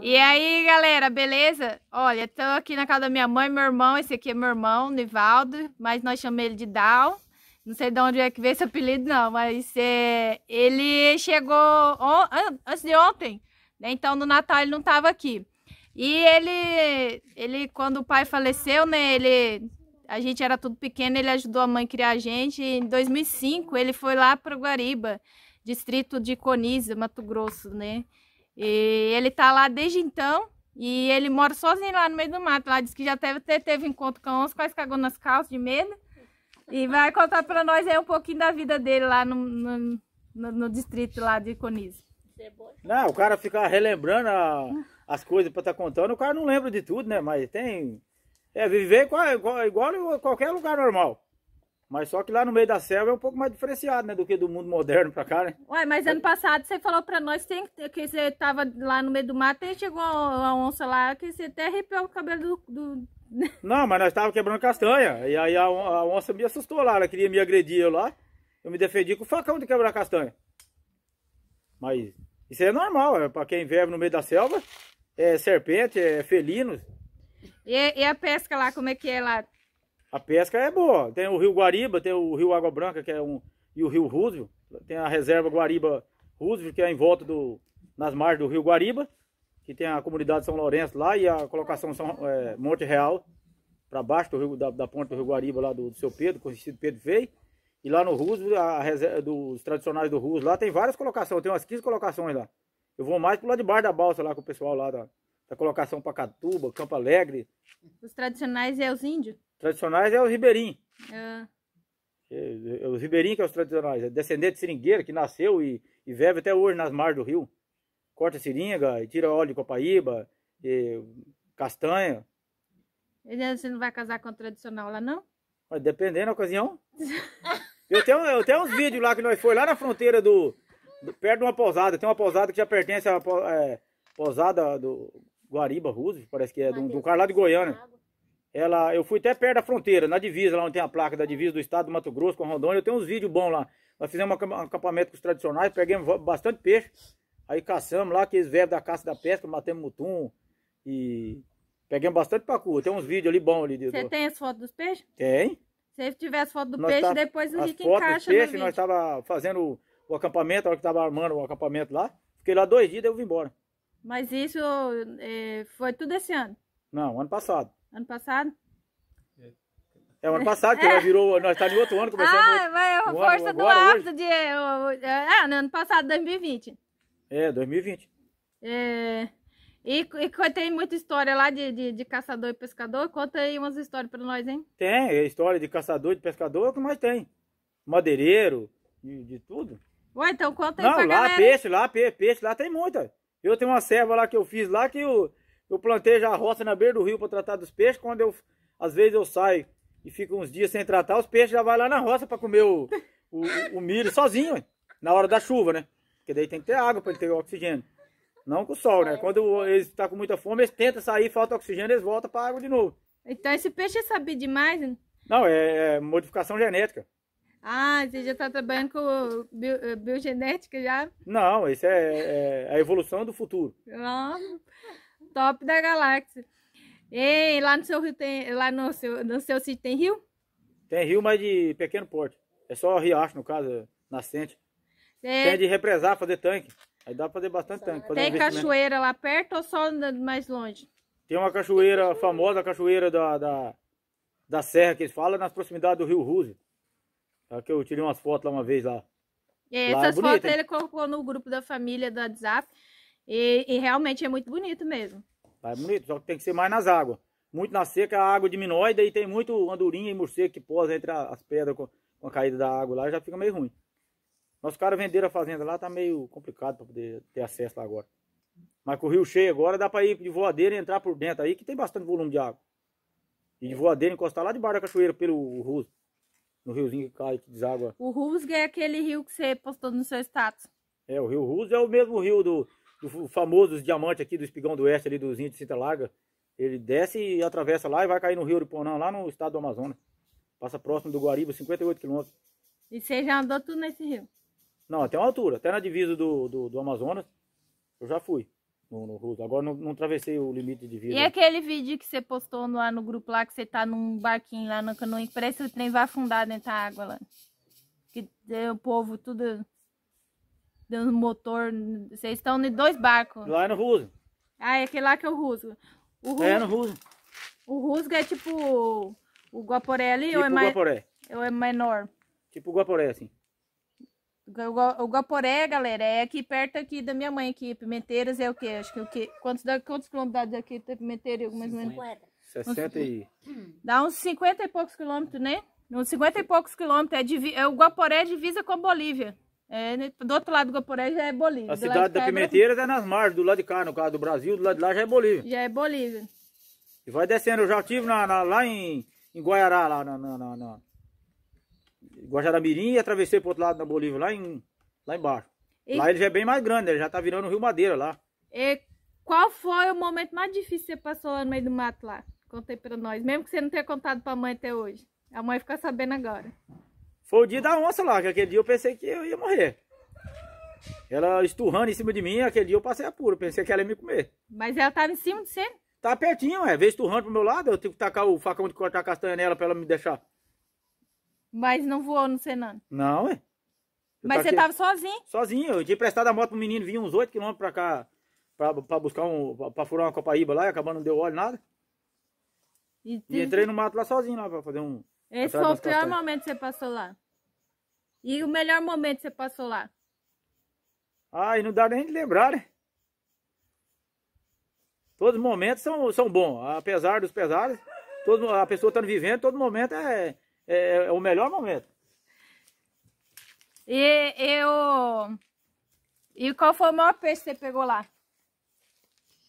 E aí, galera, beleza? Olha, tô aqui na casa da minha mãe, meu irmão, esse aqui é meu irmão, Nivaldo, mas nós chamamos ele de Dal. Não sei de onde é que veio esse apelido, não, mas é, ele chegou on, antes de ontem, né? Então, no Natal ele não tava aqui. E ele, ele, quando o pai faleceu, né, ele... A gente era tudo pequeno, ele ajudou a mãe a criar a gente. Em 2005, ele foi lá para o Guariba, distrito de Coniza, Mato Grosso, né? E ele tá lá desde então. E ele mora sozinho lá no meio do mato. Lá diz que já teve, teve encontro com uns, quase cagou nas calças de medo. E vai contar pra nós aí um pouquinho da vida dele lá no, no, no, no distrito lá de Conizo. Não, o cara fica relembrando a, as coisas pra estar tá contando, o cara não lembra de tudo, né? Mas tem... É, viver igual, igual, igual qualquer lugar normal. Mas só que lá no meio da selva é um pouco mais diferenciado, né? Do que do mundo moderno pra cá, né? Ué, mas ano passado você falou pra nós que você tava lá no meio do mato e chegou a onça lá que você até arrepiou o cabelo do... do... Não, mas nós tava quebrando castanha. E aí a, onça me assustou lá, ela queria me agredir eu lá. Eu me defendi com o facão de quebrar castanha. Mas isso é normal, é pra quem vive no meio da selva. É serpente, é felino. E, e a pesca lá, como é que é lá? A pesca é boa. Tem o Rio Guariba, tem o Rio Água Branca, que é um. E o Rio Roosevelt. Tem a reserva Guariba Roosevelt, que é em volta do. nas margens do Rio Guariba. Que tem a comunidade São Lourenço lá e a colocação São, é, Monte Real para baixo do rio, da, da, ponte do Rio Guariba, lá do, do seu Pedro, conhecido Pedro Feio. E lá no Rúzio, a reserva dos tradicionais do Rúzio, lá tem várias colocações, tem umas 15 colocações lá. Eu vou mais pro lado de baixo da balsa lá com o pessoal lá da, da colocação Pacatuba, Campo Alegre. Os tradicionais é os índios? Tradicionais é o ribeirinho. Ah. É, é, é os ribeirinhos que é os tradicionais. É descendente de seringueiro que nasceu e, e vive até hoje nas margens do rio. Corta seringa, tira óleo de copaíba, e castanha. você não vai casar com o tradicional lá, não? Mas dependendo da ocasião. eu, tenho, eu tenho uns vídeos lá que nós foi lá na fronteira do, do Perto de uma pousada. Tem uma pousada que já pertence à é, pousada do Guariba Russo, parece que é, do, do cara lá de Goiânia. Ela, eu fui até perto da fronteira, na divisa, lá onde tem a placa da divisa do estado do Mato Grosso com Rondônia. Eu tenho uns vídeos bons lá. Nós fizemos um acampamento com os tradicionais, peguei bastante peixe. Aí caçamos lá aqueles verbos da caça da pesca, matamos mutum e peguei bastante pacu. Tem uns vídeos ali bons ali. Você do... tem as fotos dos peixes? Tem. Se as fotos do nós peixe, tá... depois o Rick encaixa peixe, Nós estava fazendo o acampamento, a hora que estava armando o acampamento lá. Fiquei lá dois dias, e eu vim embora. Mas isso é, foi tudo esse ano? Não, ano passado. Ano passado? É o ano passado, que é. ela virou. Nós estamos tá outro ano começando. Ah, outro, mas é uma força ano, do hábito de. É, ah, no ano passado, 2020. É, 2020. É. E, e tem muita história lá de, de, de, caçador e pescador. Conta aí umas histórias para nós, hein? Tem, é história de caçador e de pescador é o que mais tem. Madeireiro, de, de tudo. Ué, então conta aí Não, pra lá galera. peixe, lá peixe, peixe, lá tem muita. Eu tenho uma serva lá que eu fiz lá que eu, eu plantei já a roça na beira do rio para tratar dos peixes. Quando eu, às vezes eu saio e fico uns dias sem tratar, os peixes já vai lá na roça para comer o, o, o, milho sozinho, na hora da chuva, né? Porque daí tem que ter água para ele ter oxigênio. Não com o sol, né? Quando eles estão tá com muita fome, eles tentam sair, falta oxigênio, eles voltam para água de novo. Então esse peixe é sabe demais, né? Não, é, é, modificação genética. Ah, você já está trabalhando com bio, eh, biogenética já? Não, isso é, é, é, a evolução do futuro. Não. Top da galáxia. Ei, lá no seu rio tem. Lá no seu, no seu sítio tem rio? Tem rio, mas de pequeno porte. É só riacho, no caso, é nascente. É. Tem de represar, fazer tanque. Aí dá pra fazer bastante tanque. Fazer tem um cachoeira lá perto ou só mais longe? Tem uma cachoeira, tem cachoeira. famosa cachoeira da, da, da Serra que eles falam, nas proximidades do rio Ruse. É que eu tirei umas fotos lá uma vez lá. É, é essas é fotos ele colocou no grupo da família do WhatsApp. E, e realmente é muito bonito mesmo. Tá bonito, só que tem que ser mais nas águas. Muito na seca, a água diminui, daí tem muito andorinha e morcego que posa entre as pedras com, a caída da água lá, já fica meio ruim. Nosso cara vender a fazenda lá, tá meio complicado para poder ter acesso lá agora. Mas com o rio cheio agora, dá para ir de voadeira e entrar por dentro aí, que tem bastante volume de água. E de voadeira encostar lá bar da cachoeira pelo rus No riozinho que cai, que deságua. O rus é aquele rio que você postou no seu status. É, o rio rus é o mesmo rio do, o famoso diamante aqui do espigão do oeste ali dos índios de Cintalaga. Ele desce e atravessa lá e vai cair no Rio Ariponã, lá no estado do Amazonas. Passa próximo do Guariba, 58 quilômetros. E você já andou tudo nesse rio? Não, até uma altura, até na divisa do, do, do Amazonas, eu já fui no, no Russo. Agora não, não travessei o limite de vida. E aquele vídeo que você postou lá no grupo lá, que você tá num barquinho lá na canoa, que parece que o trem vai afundar dentro da água lá. Que o povo tudo dando motor. Vocês estão em dois barcos. Lá no Rusgo. Ah, é aquele lá que eu é rusgo. O rusgo é no Rusgo. O Rusgo é tipo o Guaporé ali tipo ou, é mais, guaporé. ou é menor? Tipo o Guaporé, assim. O Guaporé, galera, é aqui perto aqui da minha mãe aqui. Pimenteiras é o quê? Acho que o quê? Quantos, quantos quilômetros daqui tem Pimenteiras? 50. 60 e... Dá uns 50 e poucos quilômetros, né? Uns 50 e poucos quilômetros. É, é o Guaporé divisa com a Bolívia. É, né, do outro lado do Gaporé já é Bolívia. A cidade da é Pimenteira é, é nas margens, do lado de cá, no caso do Brasil, do lado de lá já é Bolívia. Já é Bolívia. E vai descendo, eu já estive na, na, lá em, em Guaiará, lá na, na, na, na Guajaramirim e atravessei pro outro lado da Bolívia, lá, em, lá embaixo. E... Lá ele já é bem mais grande, ele já está virando o Rio Madeira lá. E qual foi o momento mais difícil que você passou lá no meio do mato lá? Contei para nós, mesmo que você não tenha contado para a mãe até hoje. A mãe fica sabendo agora. Foi o dia da onça lá, que aquele dia eu pensei que eu ia morrer. Ela esturrando em cima de mim, aquele dia eu passei apuro, pensei que ela ia me comer. Mas ela tava em cima de você? Tá pertinho, é. Veio esturrando pro meu lado, eu tive que tacar o facão de cortar a castanha nela pra ela me deixar. Mas não voou no cenário. Não, é. Eu Mas você tava sozinho? Sozinho, eu tinha emprestado a moto pro menino, vinha uns 8 quilômetros pra cá, pra, pra buscar um, pra, pra furar uma copaíba lá, e acabando não deu óleo, nada. E, e entrei no mato lá sozinho, lá, pra fazer um... Esse foi o pior momento que você passou lá? E o melhor momento que você passou lá? Ai, não dá nem de lembrar, né? Todos os momentos são, são bons, apesar dos pesares. Todo, a pessoa está vivendo, todo momento é, é, é o melhor momento. E eu. E qual foi o maior peixe que você pegou lá?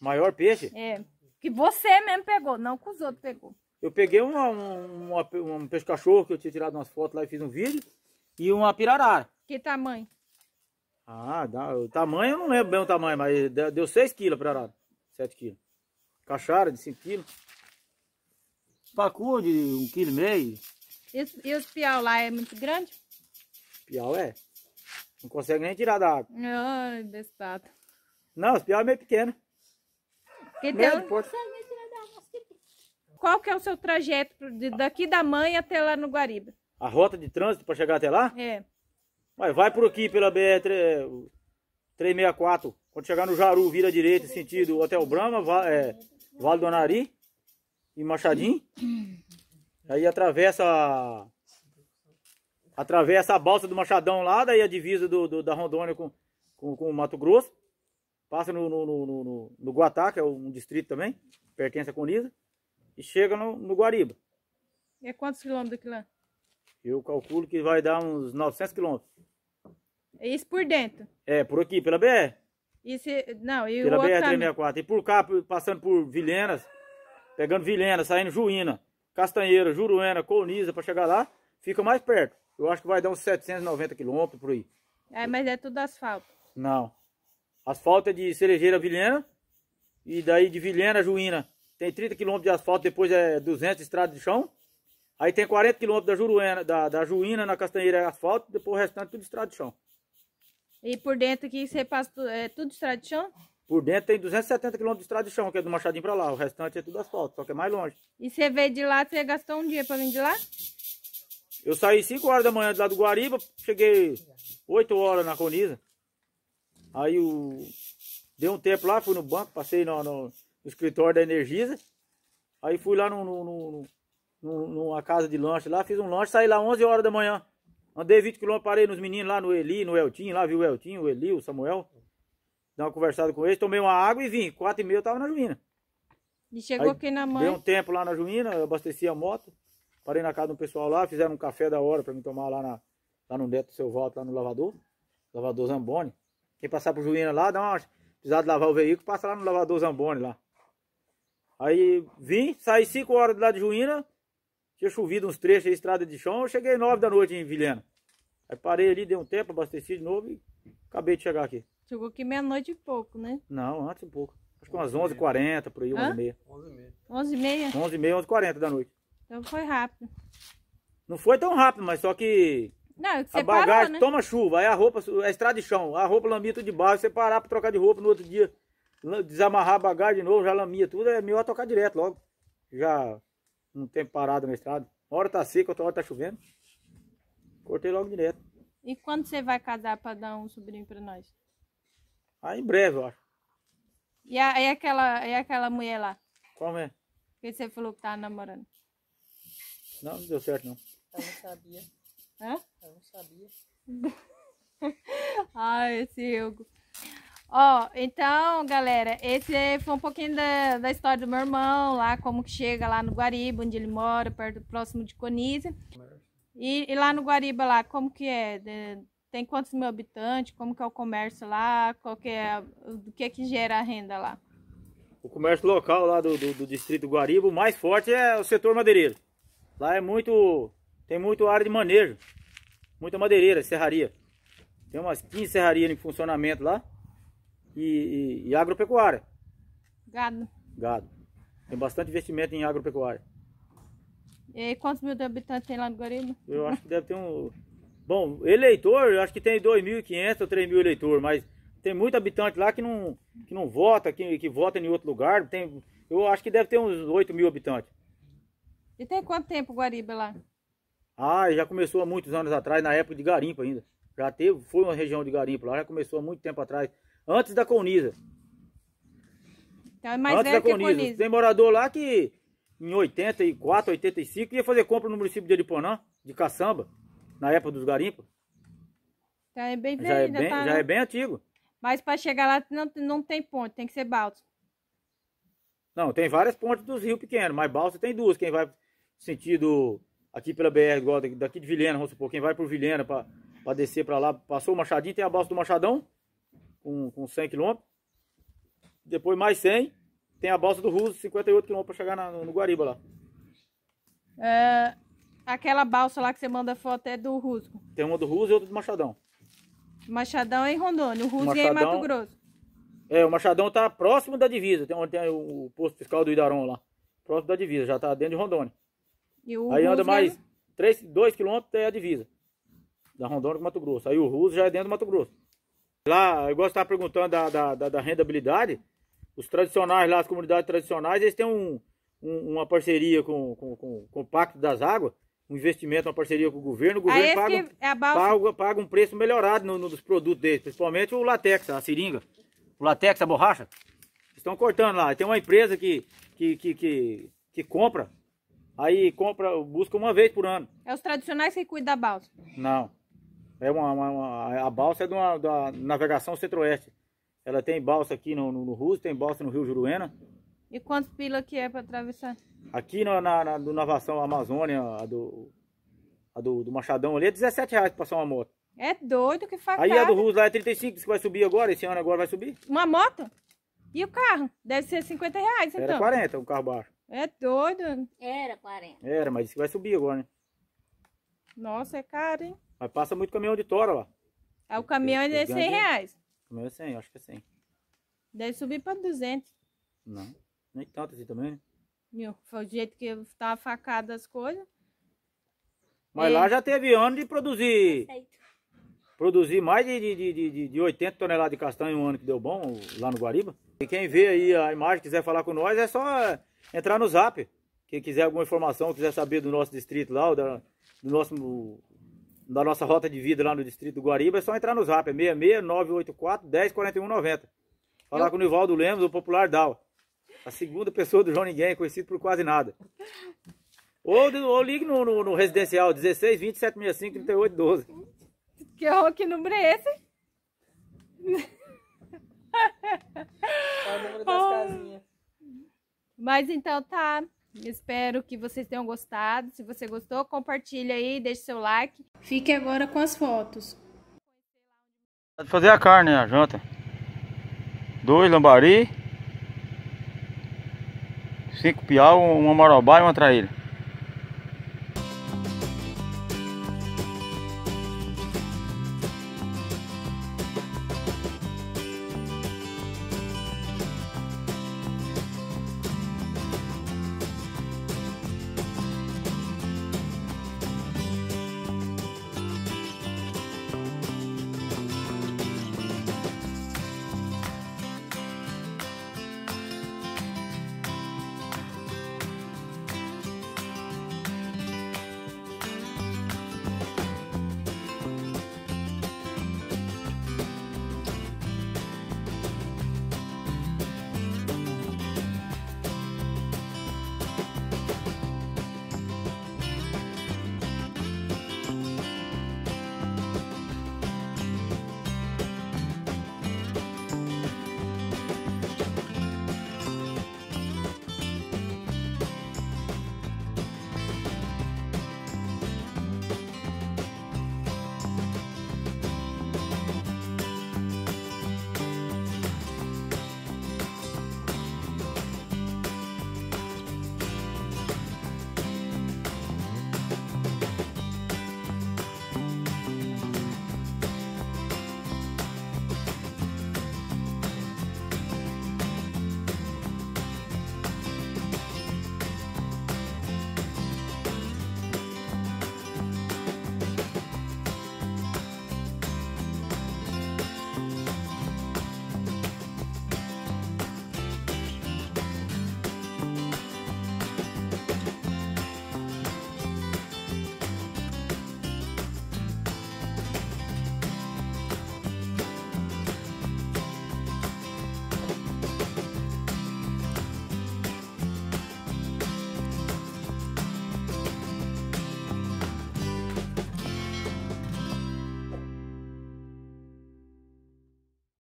Maior peixe? É. Que você mesmo pegou, não que os outros pegou. Eu peguei uma, uma, uma um peixe cachorro que eu tinha tirado umas fotos lá e fiz um vídeo e uma pirarara. Que tamanho? Ah, dá, o tamanho eu não lembro bem o tamanho, mas deu 6 quilos a pirarara. 7 quilos. Cachara de 5 quilos. Pacu de 1,5 um quilo. E, meio. e os piau lá é muito grande? Piau é. Não consegue nem tirar da água. Ai, bestado. Não, os piau é meio pequeno. Que tirar da água. Qual que é o seu trajeto daqui da mãe até lá no Guariba? a rota de trânsito para chegar até lá? É. vai por aqui pela BR 364. Quando chegar no Jaru, vira direita, sentido Hotel Brahma, é, Vale do Anari e Machadinho. Aí atravessa atravessa a balsa do Machadão lá, daí a divisa do, do da Rondônia com, com, com, o Mato Grosso. Passa no, no, no, no, no Guatá, que é um distrito também, pertence a Coniza, e chega no, no Guariba. E é quantos quilômetros daqui lá? Eu calculo que vai dar uns 900 quilômetros. É isso por dentro? É, por aqui, pela BR. Isso, não, e pela BR-364. E por cá, passando por Vilhenas, pegando Vilhenas, saindo Juína, Castanheira, Juruena, Colniza, para chegar lá, fica mais perto. Eu acho que vai dar uns 790 quilômetros por aí. É, mas é tudo asfalto. Não. Asfalto é de Cerejeira a Vilhena. E daí de Vilhena a Juína tem 30 quilômetros de asfalto, depois é 200 estrada de chão. Aí tem 40 quilômetros da, da, da Juína na Castanheira é asfalto, depois o restante tudo estrada de chão. E por dentro aqui você passa é tudo estrada de chão? Por dentro tem 270 quilômetros de estrada de chão, que é do Machadinho pra lá. O restante é tudo asfalto, só que é mais longe. E você veio de lá, você gastou um dia pra vir de lá? Eu saí 5 horas da manhã de lá do Guariba, cheguei 8 horas na Coniza. Aí o... dei um tempo lá, fui no banco, passei no, no escritório da Energisa. Aí fui lá no, no, no numa casa de lanche lá, fiz um lanche, saí lá 11 horas da manhã. Andei 20 quilômetros parei nos meninos lá no Eli, no Eltinho, lá viu o Eltinho, o Eli, o Samuel. Dei uma conversada com eles, tomei uma água e vim. Quatro e meia eu tava na Juína. E chegou aqui na mãe. Dei um tempo lá na Juína, abasteci a moto. Parei na casa do pessoal lá, fizeram um café da hora pra mim tomar lá, na, lá no Neto do Seu Valdo, lá no lavador. Lavador Zamboni. Quem passar pro Juína lá, dá uma... Precisar de lavar o veículo, passa lá no lavador Zamboni lá. Aí vim, saí 5 horas de lá de Juína, tinha chovido uns trechos aí, estrada de chão, eu cheguei nove da noite em Vilhena. Aí parei ali, dei um tempo, abasteci de novo e acabei de chegar aqui. Chegou aqui meia-noite e pouco, né? Não, antes e pouco. Acho que umas 11h40, por aí, 11h30. 11h30? 11h30, 11h40 da noite. Então foi rápido. Não foi tão rápido, mas só que... Não, é que a bagagem parou, né? toma chuva, aí a roupa, a é estrada de chão, a roupa lambia tudo de baixo, você parar pra trocar de roupa no outro dia, desamarrar a bagagem de novo, já lambia tudo, é melhor tocar direto logo. Já um tempo parado no estrado. Uma hora tá seca, outra hora tá chovendo. Cortei logo direto. E quando você vai casar para dar um sobrinho para nós? Ah, em breve, eu acho. E, a, e, aquela, e aquela mulher lá? Qual é? Que você falou que tá namorando. Não, não deu certo não. Eu não sabia. Hã? Eu não sabia. ah, esse Hugo. Ó, então, galera, esse foi um pouquinho da, da história do meu irmão, lá como que chega lá no Guariba, onde ele mora, perto, próximo de Conize. E, e, lá no Guariba, lá, como que é? De, tem quantos mil habitantes? Como que é o comércio lá? Qual que é, o que é que gera a renda lá? O comércio local lá do, do, do distrito Guariba, o mais forte é o setor madeireiro. Lá é muito, tem muito área de manejo, muita madeireira, serraria. Tem umas 15 serrarias em funcionamento lá e, e, e agropecuária. Gado. Gado. Tem bastante investimento em agropecuária. E quantos mil habitantes tem lá no Guariba? Eu acho que deve ter um... Bom, eleitor, eu acho que tem 2.500 ou 3.000 eleitores mas tem muito habitante lá que não, que não vota, que, que vota em outro lugar. Tem, eu acho que deve ter uns 8 mil habitantes. E tem quanto tempo Guariba lá? Ah, já começou há muitos anos atrás, na época de garimpo ainda. Já teve, foi uma região de garimpo lá, já começou há muito tempo atrás. Antes da colniza. Então é mais antes velho da colniza. Tem morador lá que em 84, 85 ia fazer compra no município de Ariponã, de caçamba, na época dos garimpos. Então é bem velho, já, é bem, tá... já né? é bem antigo. Mas para chegar lá não, não tem ponte, tem que ser balsa. Não, tem várias pontes dos rios pequenos, mas balsa tem duas. Quem vai sentido aqui pela BR, igual daqui de Vilhena, vamos supor, quem vai por Vilhena para descer para lá, passou o Machadinho, tem a balsa do Machadão, com, com 100 km. Depois mais 100, tem a balsa do Ruso, 58 km para chegar na, no Guariba lá. É, aquela balsa lá que você manda foto é do Rusco? Tem uma do Ruso e outra do Machadão. Machadão é em Rondônia, o Ruso Machadão, é em Mato Grosso. É, o Machadão tá próximo da divisa, tem onde tem o, posto fiscal do Idaron lá. Próximo da divisa, já tá dentro de Rondônia. Aí Ruso anda é mais é... 3, 2 quilômetros é a divisa. Da Rondônia com Mato Grosso. Aí o Ruso já é dentro do Mato Grosso. Lá, eu gosto de estar perguntando da, da, da, da, rendabilidade, os tradicionais lá, as comunidades tradicionais, eles têm um, um, uma parceria com, com, com, com o Pacto das Águas, um investimento, uma parceria com o governo, o ah, governo paga, é paga, paga, um preço melhorado no, no, nos produtos deles, principalmente o latex, a seringa, o latex, a borracha. Estão cortando lá. Tem uma empresa que, que, que, que, que compra, aí compra, busca uma vez por ano. É os tradicionais que cuidam da balsa? Não. É uma, uma, uma a balsa é de uma, da navegação centro-oeste. Ela tem balsa aqui no, no, no Russo, tem balsa no Rio Juruena. E quantos pila que é para atravessar? Aqui na, na, na do Navação Amazônia, a do, a do, do, Machadão ali, é 17 reais pra passar uma moto. É doido que faz. Aí a do Russo lá é 35, que vai subir agora, esse ano agora vai subir. Uma moto? E o carro? Deve ser 50 reais, então. Era 40 um carro baixo. É doido. Era 40. Era, mas disse que vai subir agora, né? Nossa, é caro, hein? Mas passa muito caminhão de tora lá. É, o caminhão é, de 100 reais. O caminhão é 100, acho que é 100. Deve subir para 200. Não, nem tanto assim também, né? Meu, foi o jeito que estava facado as coisas. Mas é. lá já teve ano de produzir. Perfeito. Produzir mais de, de, de, de, 80 toneladas de castanha um ano que deu bom lá no Guariba. E quem vê aí a imagem, quiser falar com nós, é só é, entrar no zap. Quem quiser alguma informação, quiser saber do nosso distrito lá, do nosso da nossa rota de vida lá no distrito do Guariba, é só entrar no zap, é 66984 104190 Falar eu... com o Nivaldo Lemos, o popular Dal. A segunda pessoa do João Ninguém, conhecido por quase nada. Ou, ou ligue no, no, no residencial 16 20 765 38 12. Que horror, que número é esse? Qual é o número das oh. casinhas? Mas então tá. Espero que vocês tenham gostado. Se você gostou, compartilha aí, deixe seu like. Fique agora com as fotos. Pode fazer a carne, a janta. Dois lambari. Cinco piau, uma marobá e uma traíra.